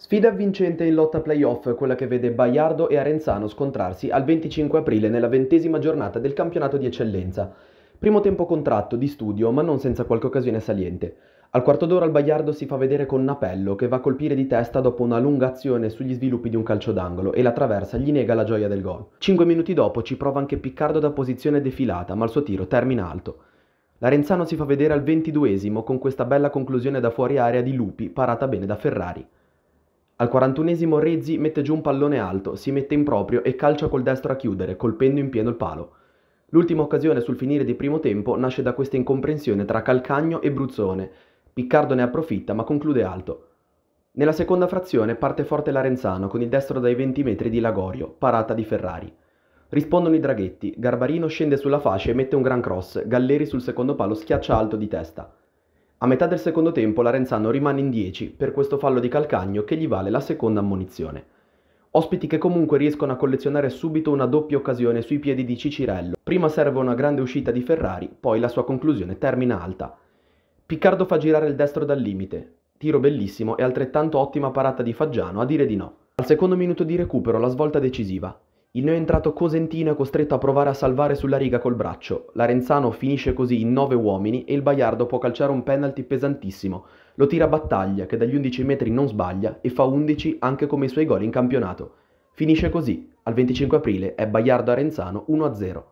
Sfida vincente in lotta playoff, quella che vede Baiardo e Arenzano scontrarsi al 25 aprile nella ventesima giornata del campionato di eccellenza. Primo tempo contratto, di studio, ma non senza qualche occasione saliente. Al quarto d'ora il Baiardo si fa vedere con Napello, che va a colpire di testa dopo una lunga azione sugli sviluppi di un calcio d'angolo e la traversa gli nega la gioia del gol. Cinque minuti dopo ci prova anche Piccardo da posizione defilata, ma il suo tiro termina alto. L'Arenzano si fa vedere al ventiduesimo con questa bella conclusione da fuori area di Lupi, parata bene da Ferrari. Al 41esimo Rezzi mette giù un pallone alto, si mette in proprio e calcia col destro a chiudere, colpendo in pieno il palo. L'ultima occasione sul finire di primo tempo nasce da questa incomprensione tra Calcagno e Bruzzone. Piccardo ne approfitta ma conclude alto. Nella seconda frazione parte forte l'Arenzano con il destro dai 20 metri di Lagorio, parata di Ferrari. Rispondono i draghetti, Garbarino scende sulla fascia e mette un gran cross, Galleri sul secondo palo schiaccia alto di testa. A metà del secondo tempo l'Arenzano rimane in 10 per questo fallo di Calcagno che gli vale la seconda ammonizione. Ospiti che comunque riescono a collezionare subito una doppia occasione sui piedi di Cicirello. Prima serve una grande uscita di Ferrari, poi la sua conclusione termina alta. Piccardo fa girare il destro dal limite. Tiro bellissimo e altrettanto ottima parata di Faggiano a dire di no. Al secondo minuto di recupero la svolta decisiva. Il neoentrato Cosentino è costretto a provare a salvare sulla riga col braccio. L'arenzano finisce così in 9 uomini e il Baiardo può calciare un penalty pesantissimo. Lo tira a battaglia, che dagli 11 metri non sbaglia e fa 11 anche come i suoi gol in campionato. Finisce così. Al 25 aprile è Baiardo Arenzano 1-0.